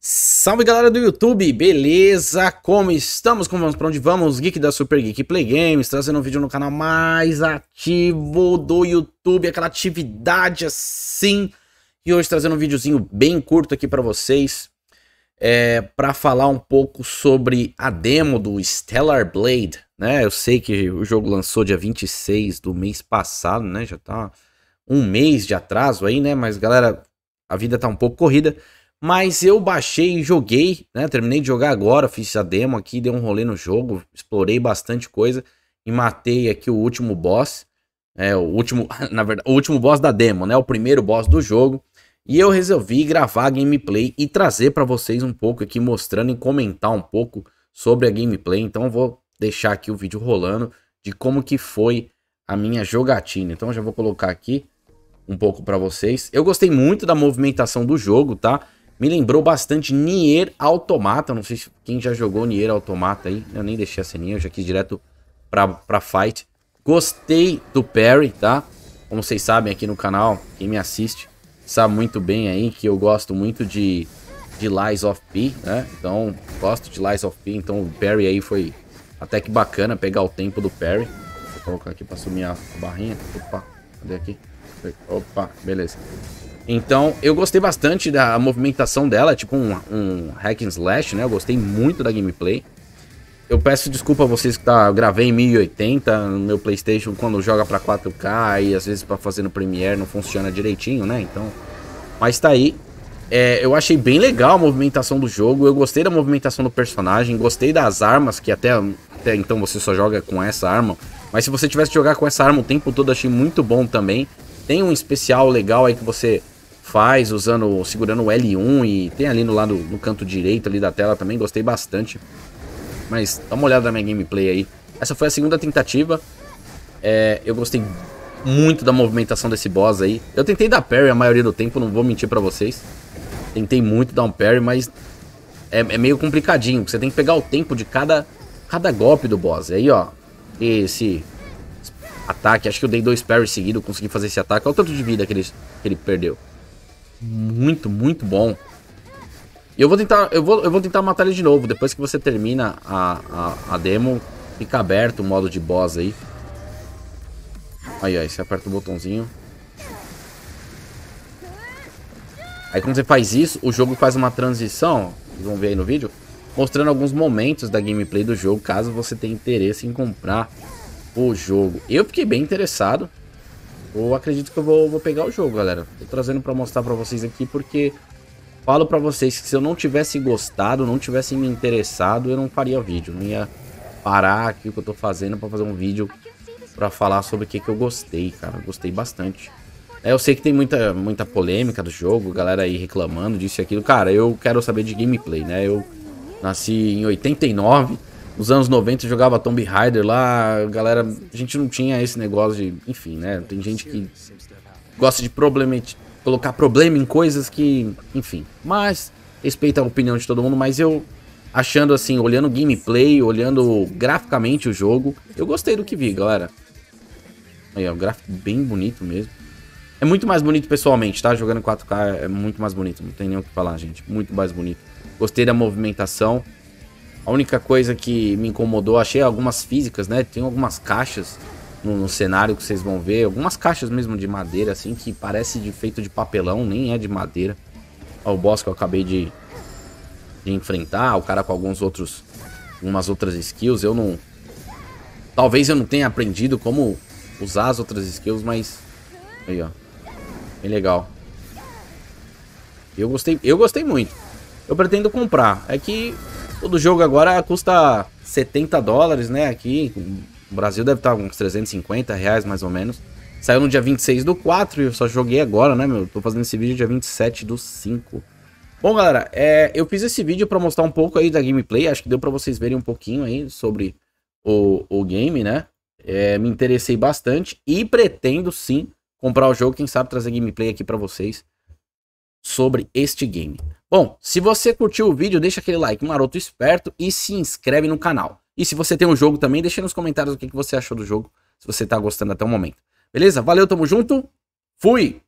Salve galera do YouTube, beleza? Como estamos? Como vamos? Pra onde vamos? Geek da Super Geek Play Games, trazendo um vídeo no canal mais ativo do YouTube, aquela atividade assim. E hoje trazendo um videozinho bem curto aqui para vocês, é, para falar um pouco sobre a demo do Stellar Blade, né? Eu sei que o jogo lançou dia 26 do mês passado, né? Já tá um mês de atraso aí, né? Mas galera, a vida tá um pouco corrida. Mas eu baixei e joguei, né? Terminei de jogar agora, fiz a demo aqui, dei um rolê no jogo, explorei bastante coisa e matei aqui o último boss. É, o último, na verdade, o último boss da demo, né? O primeiro boss do jogo. E eu resolvi gravar gameplay e trazer para vocês um pouco aqui, mostrando e comentar um pouco sobre a gameplay. Então vou deixar aqui o vídeo rolando de como que foi a minha jogatina. Então já vou colocar aqui um pouco para vocês. Eu gostei muito da movimentação do jogo, tá? Me lembrou bastante Nier Automata. Não sei se quem já jogou Nier Automata aí. Eu nem deixei a ceninha, eu já quis direto pra, pra fight. Gostei do parry, tá? Como vocês sabem aqui no canal, quem me assiste sabe muito bem aí que eu gosto muito de, de Lies of P, né? Então, gosto de Lies of P, então o parry aí foi até que bacana pegar o tempo do parry. Vou colocar aqui pra sumir a barrinha. Opa, cadê aqui? Opa, beleza. Então, eu gostei bastante da movimentação dela, tipo um, um hack and slash, né? Eu gostei muito da gameplay. Eu peço desculpa a vocês que tá, eu gravei em 1080 no meu PlayStation quando joga para 4K e às vezes para fazer no Premiere não funciona direitinho, né? Então, mas tá aí. É, eu achei bem legal a movimentação do jogo, eu gostei da movimentação do personagem, gostei das armas que até, até então você só joga com essa arma, mas se você tivesse que jogar com essa arma o tempo todo, achei muito bom também. Tem um especial legal aí que você faz usando segurando o L1 e tem ali no lado no canto direito ali da tela também, gostei bastante. Mas dá uma olhada na minha gameplay aí. Essa foi a segunda tentativa. É, eu gostei muito da movimentação desse boss aí. Eu tentei dar parry a maioria do tempo, não vou mentir pra vocês. Tentei muito dar um parry, mas é, é meio complicadinho. Você tem que pegar o tempo de cada, cada golpe do boss. E aí, ó, esse ataque, acho que eu dei dois parry seguidos, consegui fazer esse ataque. Olha o tanto de vida que ele, que ele perdeu muito, muito bom. E eu vou tentar, eu vou, eu vou tentar matar ele de novo. Depois que você termina a, a, a demo, fica aberto o modo de boss aí. Aí, aí, você aperta o botãozinho. Aí quando você faz isso, o jogo faz uma transição, vocês vão ver aí no vídeo, mostrando alguns momentos da gameplay do jogo, caso você tenha interesse em comprar o jogo. Eu fiquei bem interessado. Eu acredito que eu vou, vou pegar o jogo, galera. Tô trazendo pra mostrar pra vocês aqui, porque falo pra vocês que se eu não tivesse gostado, não tivesse me interessado, eu não faria vídeo. Não ia parar aqui o que eu tô fazendo pra fazer um vídeo pra falar sobre o que, que eu gostei, cara. gostei bastante. É, eu sei que tem muita, muita polêmica do jogo, galera aí reclamando disso e aquilo. Cara, eu quero saber de gameplay, né? Eu nasci em 89 nos anos 90 jogava Tomb Raider lá, a galera, a gente não tinha esse negócio de, enfim, né? Tem gente que gosta de colocar problema em coisas que, enfim. Mas respeita a opinião de todo mundo, mas eu achando assim, olhando gameplay, olhando graficamente o jogo, eu gostei do que vi, galera. Aí, ó, gráfico bem bonito mesmo. É muito mais bonito pessoalmente, tá? Jogando 4K é muito mais bonito, não tem nem o que falar, gente. Muito mais bonito. Gostei da movimentação. A única coisa que me incomodou, achei algumas físicas, né? Tem algumas caixas no, no, cenário que vocês vão ver, algumas caixas mesmo de madeira, assim, que parece de feito de papelão, nem é de madeira. Olha o boss que eu acabei de, de enfrentar, o cara com alguns outros, algumas outras skills, eu não... Talvez eu não tenha aprendido como usar as outras skills, mas... Aí, ó. Bem legal. Eu gostei, eu gostei muito. Eu pretendo comprar. É que Todo jogo agora custa 70 dólares, né? Aqui no Brasil deve estar uns 350 reais mais ou menos. Saiu no dia 26 do 4 e eu só joguei agora, né, meu? Tô fazendo esse vídeo dia 27 do 5. Bom, galera, é, eu fiz esse vídeo para mostrar um pouco aí da gameplay. Acho que deu para vocês verem um pouquinho aí sobre o, o game, né? É, me interessei bastante e pretendo sim comprar o jogo. Quem sabe trazer gameplay aqui para vocês sobre este game. Bom, se você curtiu o vídeo, deixa aquele like maroto esperto e se inscreve no canal. E se você tem um jogo também, deixa nos comentários o que você achou do jogo, se você está gostando até o momento. Beleza? Valeu, tamo junto, fui!